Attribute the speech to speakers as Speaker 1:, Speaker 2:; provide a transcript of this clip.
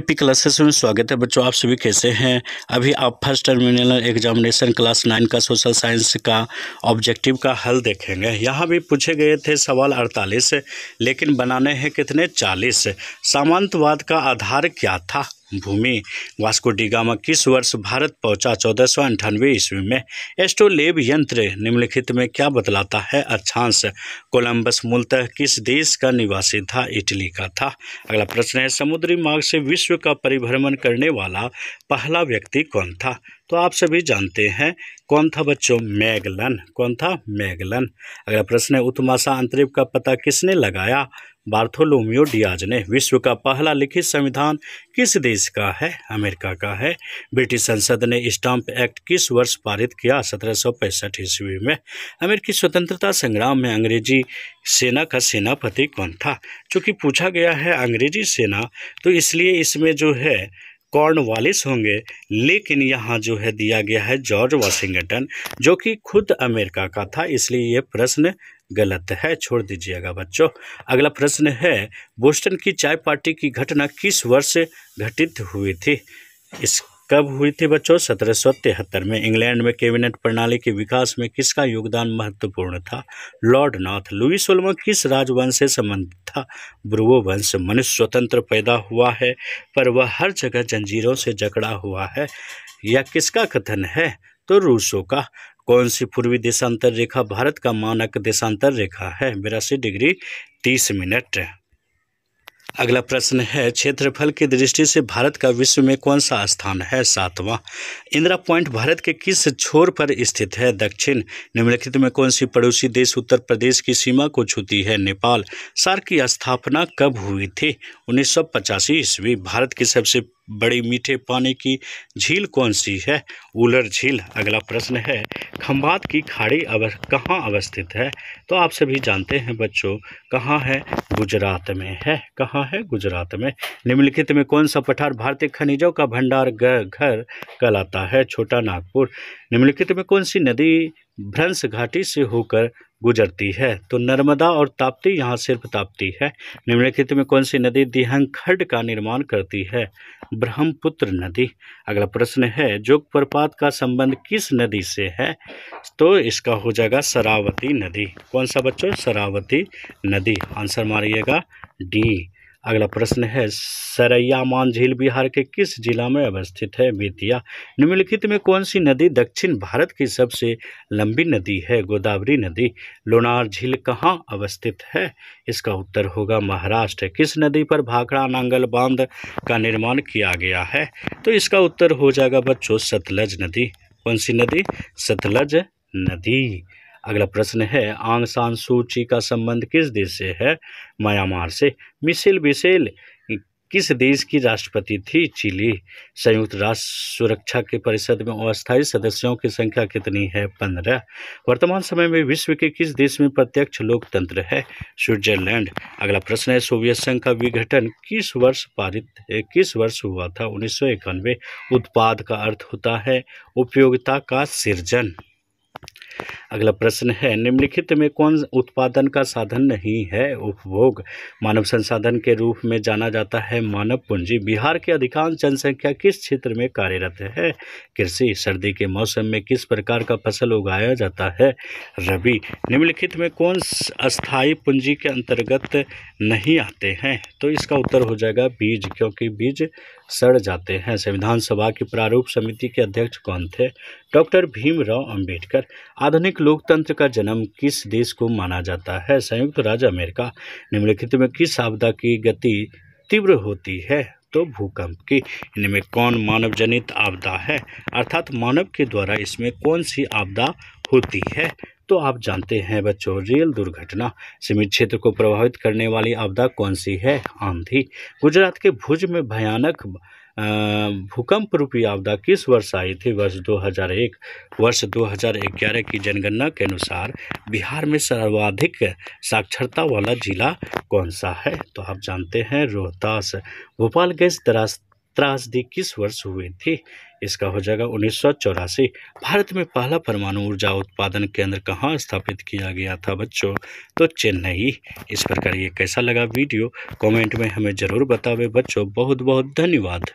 Speaker 1: P classes में स्वागत है बच्चों आप सभी कैसे हैं अभी आप first terminal examination class nine का सोशल साइंस का ऑब्जेक्टिव का हल देखेंगे यहाँ भी पूछे गए थे सवाल अड़तालीस लेकिन बनाने हैं कितने चालीस सामंतवाद का आधार क्या था भूमि वास्को डिगामा किस वर्ष भारत पहुंचा चौदह सौ अंठानवे ईस्वी में एस्टोलेब यंत्र निम्नलिखित में क्या बतलाता है अच्छांश कोलंबस मूलतः किस देश का निवासी था इटली का था अगला प्रश्न है समुद्री मार्ग से विश्व का परिभ्रमण करने वाला पहला व्यक्ति कौन था तो आप सभी जानते हैं कौन था बच्चों मैगलन कौन था मैगलन अगला प्रश्न है उत्तमाशा अंतरिप का पता किसने लगाया बार्थोलोमियो डियाज ने विश्व का पहला लिखित संविधान किस देश का है अमेरिका का है ब्रिटिश संसद ने स्टाम्प एक्ट किस वर्ष पारित किया सत्रह सौ पैंसठ ईस्वी में अमेरिकी स्वतंत्रता संग्राम में अंग्रेजी सेना का सेनापति कौन था चूँकि पूछा गया है अंग्रेजी सेना तो इसलिए इसमें जो है कॉर्नवालिस होंगे लेकिन यहाँ जो है दिया गया है जॉर्ज वाशिंगटन जो कि खुद अमेरिका का था इसलिए ये प्रश्न गलत है छोड़ दीजिएगा बच्चों अगला प्रश्न है बोस्टन की चाय पार्टी की घटना किस वर्ष घटित हुई थी इस कब हुई थी बच्चों सत्रह में इंग्लैंड में कैबिनेट प्रणाली के विकास में किसका योगदान महत्वपूर्ण था लॉर्ड नॉर्थ लुई सोलमन किस राजवंश से संबंधित था ब्रुवो वंश मनुष्य स्वतंत्र पैदा हुआ है पर वह हर जगह जंजीरों से जकड़ा हुआ है यह किसका कथन है तो रूसों का कौन सी पूर्वी देशांतर रेखा भारत का मानक देशांतर रेखा है बिरासी डिग्री तीस मिनट अगला प्रश्न है क्षेत्रफल की दृष्टि से भारत का विश्व में कौन सा स्थान है सातवां इंदिरा पॉइंट भारत के किस छोर पर स्थित है दक्षिण निम्नलिखित में कौन सी पड़ोसी देश उत्तर प्रदेश की सीमा को छूती है नेपाल सार की स्थापना कब हुई थी उन्नीस ईस्वी भारत की सबसे बड़ी मीठे पानी की झील कौन सी है उलर झील अगला प्रश्न है खम्भात की खाड़ी अव कहाँ अवस्थित है तो आप सभी जानते हैं बच्चों कहाँ है गुजरात में है कहाँ है गुजरात में निम्नलिखित में कौन सा पठार भारतीय खनिजों का भंडार घर कहलाता है छोटा नागपुर निम्नलिखित में कौन सी नदी भ्रंश घाटी से होकर गुजरती है तो नर्मदा और ताप्ती यहाँ सिर्फ ताप्ती है निम्नलिखित में कौन सी नदी खड का निर्माण करती है ब्रह्मपुत्र नदी अगला प्रश्न है जोग प्रपात का संबंध किस नदी से है तो इसका हो जाएगा सरावती नदी कौन सा बच्चों सरावती नदी आंसर मारिएगा डी अगला प्रश्न है सरैयामान झील बिहार के किस जिला में अवस्थित है बेतिया निम्नलिखित में कौन सी नदी दक्षिण भारत की सबसे लंबी नदी है गोदावरी नदी लोनार झील कहाँ अवस्थित है इसका उत्तर होगा महाराष्ट्र किस नदी पर भाखड़ा नांगल बांध का निर्माण किया गया है तो इसका उत्तर हो जाएगा बच्चों सतलज नदी कौन सी नदी सतलज नदी अगला प्रश्न है आंग सान सूची का संबंध किस देश से है म्यांमार से मिसेल बिसेल किस देश की राष्ट्रपति थी चिली संयुक्त राष्ट्र सुरक्षा के परिषद में अस्थायी सदस्यों की संख्या कितनी है पंद्रह वर्तमान समय में विश्व के किस देश में प्रत्यक्ष लोकतंत्र है स्विट्जरलैंड अगला प्रश्न है सोवियत संघ का विघटन किस वर्ष पारित किस वर्ष हुआ था उन्नीस उत्पाद का अर्थ होता है उपयोगिता का सृजन अगला प्रश्न है निम्नलिखित में कौन उत्पादन का साधन नहीं है उपभोग मानव संसाधन के रूप में जाना जाता है मानव पूंजी बिहार की अधिकांश जनसंख्या किस क्षेत्र में कार्यरत है कृषि सर्दी के मौसम में किस प्रकार का फसल उगाया जाता है रबी निम्नलिखित में कौन अस्थायी पूंजी के अंतर्गत नहीं आते हैं तो इसका उत्तर हो जाएगा बीज क्योंकि बीज सड़ जाते हैं संविधान सभा की प्रारूप समिति के अध्यक्ष कौन थे डॉक्टर भीमराव अंबेडकर आधुनिक लोकतंत्र का जन्म किस देश को माना जाता है संयुक्त राज्य अमेरिका निम्नलिखित में किस आपदा की गति तीव्र होती है तो भूकंप की इनमें कौन मानव जनित आपदा है अर्थात मानव के द्वारा इसमें कौन सी आपदा होती है तो आप जानते हैं बच्चों रेल दुर्घटना सीमित क्षेत्र को प्रभावित करने वाली आपदा कौन सी है आंधी गुजरात के भुज में भयानक भूकंप रूपी आपदा किस वर्ष आई थी वर्ष 2001 वर्ष 2011 की जनगणना के अनुसार बिहार में सर्वाधिक साक्षरता वाला जिला कौन सा है तो आप जानते हैं रोहतास भोपाल गैस त्रास त्रासदी किस वर्ष हुए थे इसका हो जाएगा उन्नीस भारत में पहला परमाणु ऊर्जा उत्पादन केंद्र कहाँ स्थापित किया गया था बच्चों तो चेन्नई इस प्रकार ये कैसा लगा वीडियो कमेंट में हमें ज़रूर बतावे बच्चों बहुत बहुत धन्यवाद